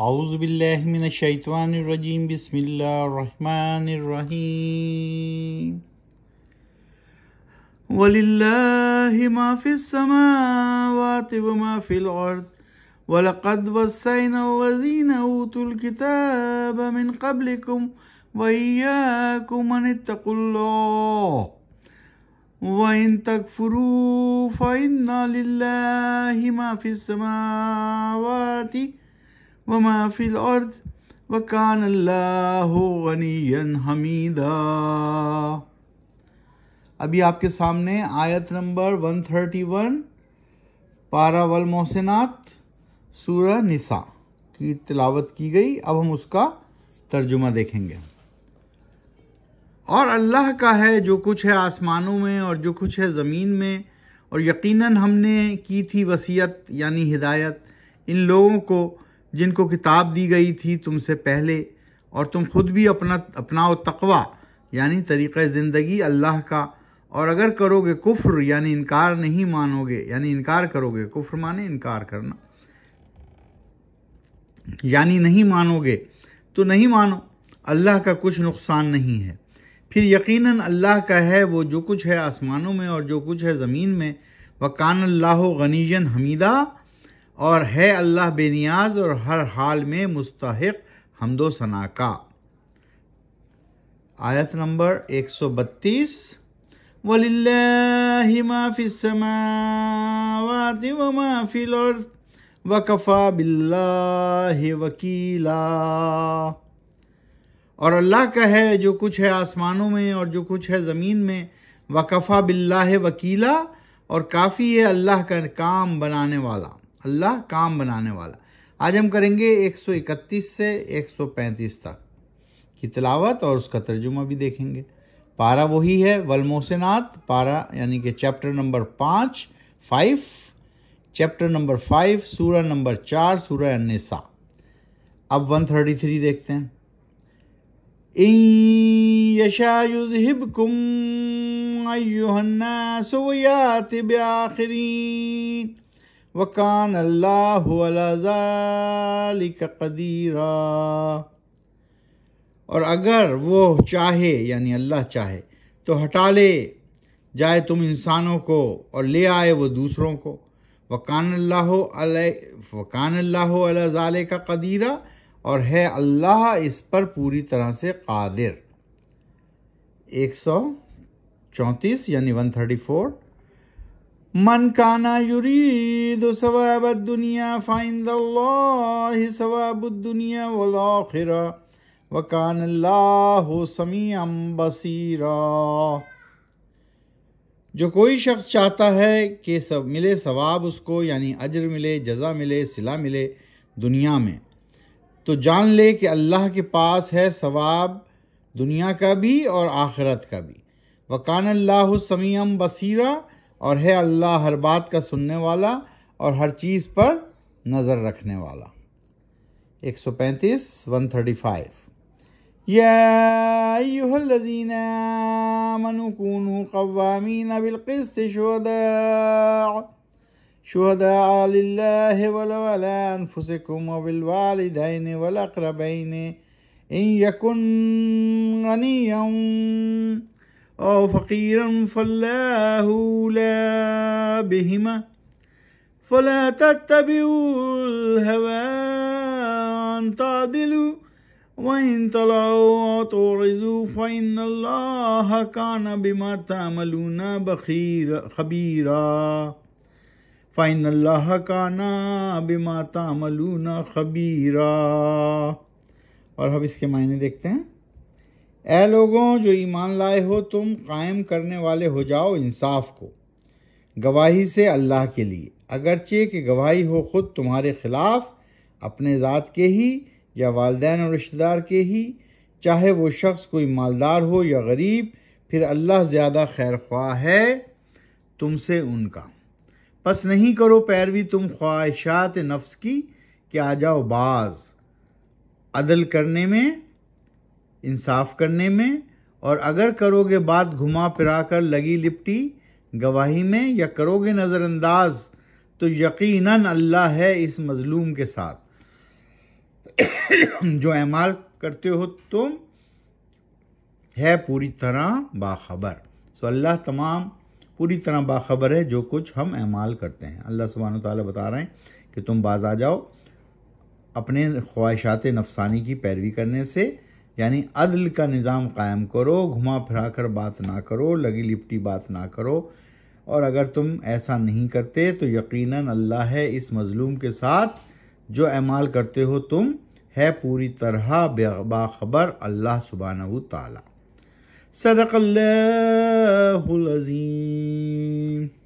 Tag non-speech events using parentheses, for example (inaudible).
أعوذ بالله من الشيطان الرجيم بسم الله الرحمن الرحيم ولله ما في السماوات وما في الأرض ولقد وصينا الذين أوتوا الكتاب من قبلكم وإياكم أن اتقوا الله وإن تكفروا فإنا لله ما في السماوات وما في अर्द وكان الله غنيا हमीदा अभी आपके सामने आयत नंबर 131 पारा वल मोहसिनात सूरह निसा की तिलावत की गई अब हम उसका तर्जुमा देखेंगे और अल्लाह का है जो कुछ है आसमानों में और जो कुछ है ज़मीन में और यकीनन हमने की थी वसीयत यानी हिदायत इन लोगों को जिनको किताब दी गई थी तुमसे पहले और तुम खुद भी अपना अपनाओ तकवा यानी तरीक़ ज़िंदगी अल्लाह का और अगर करोगे कुफ्र यानी इनकार नहीं मानोगे यानी इनकार करोगे कुफ्र माने इनकार करना यानी नहीं मानोगे तो नहीं मानो अल्लाह का कुछ नुकसान नहीं है फिर यकीनन अल्लाह का है वो जो कुछ है आसमानों में और जो कुछ है ज़मीन में वकान अल्लाह गनीजन हमीदा और है अल्लाह बेनियाज और हर हाल में मुस्तक हमदो सना का आयत नंबर 132 वलिल्लाहि बत्तीस समावाति व माफ़ी लर्द वकफ़ा बिल्लाहि वकीला और अल्लाह का है जो कुछ है आसमानों में और जो कुछ है ज़मीन में वकफ़ा बिल्लाह वकीला और काफ़ी है अल्लाह का काम बनाने वाला अल्लाह काम बनाने वाला आज हम करेंगे 131 से 135 तक की तलावत और उसका तर्जुमा भी देखेंगे पारा वही है वलमोसनात पारा यानी कि चैप्टर नंबर पाँच फाइव चैप्टर नंबर फाइव सूरह नंबर चार सूरह अनसा अब 133 देखते हैं यशायुजहिबकुम अयुहन्नासुयाति ब्याखरीन वकान अल्लाहदीरा और अगर वो चाहे यानी अल्लाह चाहे तो हटा ले जाए तुम इंसानों को और ले आए वो दूसरों को वकान अल्लाह वकान अल्लाह का कदीरा और है अल्लाह इस पर पूरी तरह से कादिर एक सौ चौंतीस यानी वन थर्टी फोर من كان يريد ثواب الدنيا فعند الله ثواب الدنيا والآخرة وكان الله سميعا بصيرا जो कोई शख्स चाहता है कि सब मिले सवाब उसको यानी अजर मिले जजा मिले सिला मिले दुनिया में तो जान ले कि अल्लाह के पास है सवाब दुनिया का भी और आखरत का भी वकान अल्लाह समीम बसीरा और है अल्लाह हर बात का सुनने वाला और हर चीज़ पर नज़र रखने वाला 135 या मनु कूनू कवामी नबिल किस्त शुहदा शुहदाफुसिन वक्रबैन इन यकुन अनियम أو فقيرا فالله لا بهما فلا تتبعوا الهوى أن تعدلوا وإن طلعوا وتعرضوا فإن الله كان بما تعملون بخير خبيرا فإن الله كان بما تعملون خبيرا और हम इसके मायने ए लोगों जो ईमान लाए हो तुम कायम करने वाले हो जाओ इंसाफ को गवाही से अल्लाह के लिए अगरचे कि गवाही हो खुद तुम्हारे खिलाफ अपने ज़ात के ही या वालदेन और रिश्तेदार के ही चाहे वो शख्स कोई मालदार हो या गरीब फिर अल्लाह ज़्यादा खैर ख्वाह है तुमसे उनका बस नहीं करो पैरवी तुम ख्वाहिशात नफ्स की कि आ जाओ बाज अदल करने में इंसाफ करने में और अगर करोगे बात घुमा फिरा कर लगी लिपटी गवाही में या करोगे नज़रअंदाज तो यकीनन अल्लाह है इस मज़लूम के साथ (coughs) जो एमाल करते हो तुम है पूरी तरह बाखबर सो अल्लाह तमाम पूरी तरह बाखबर है जो कुछ हम एमाल करते हैं अल्लाह सुबहान ताली बता रहे हैं कि तुम बाज आ जाओ अपने ख्वाहिशात नफसानी की पैरवी करने से यानी अदल का निज़ाम कायम करो घुमा फिरा कर बात ना करो लगी लिपटी बात ना करो और अगर तुम ऐसा नहीं करते तो यकीनन अल्लाह है इस मज़लूम के साथ जो अमाल करते हो तुम है पूरी तरह बाखबर अल्लाह सुबहाना ताली अजीम